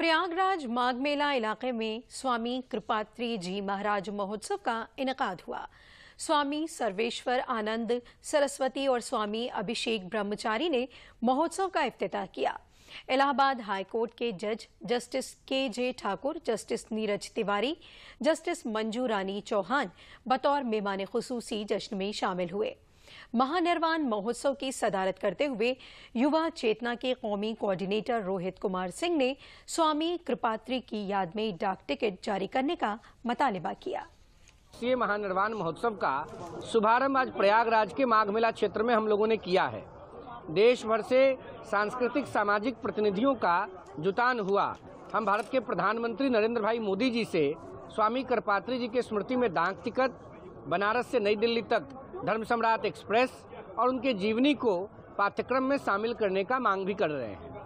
प्रयागराज माघमेला इलाके में स्वामी कृपात्री जी महाराज महोत्सव का इनका हुआ स्वामी सर्वेश्वर आनंद सरस्वती और स्वामी अभिषेक ब्रह्मचारी ने महोत्सव का अफ्ताह किया इलाहाबाद हाईकोर्ट के जज justice K J Thakur justice Neeraj Tiwari justice Manju Rani Chauhan बतौर मेहमान खसूसी जश्न में शामिल हुए महानिर्वाण महोत्सव की सदारत करते हुए युवा चेतना के कौमी कोऑर्डिनेटर रोहित कुमार सिंह ने स्वामी कृपात्री की याद में डाक टिकट जारी करने का मतालबा किया ये महानिर्वाण महोत्सव का शुभारंभ आज प्रयागराज के माघ मेला क्षेत्र में हम लोगों ने किया है देश भर से सांस्कृतिक सामाजिक प्रतिनिधियों का जुटान हुआ हम भारत के प्रधानमंत्री नरेंद्र भाई मोदी जी से स्वामी कृपात्री जी के स्मृति में डाक टिकट बनारस से नई दिल्ली तक धर्म सम्राट एक्सप्रेस और उनके जीवनी को पाठ्यक्रम में शामिल करने का मांग भी कर रहे हैं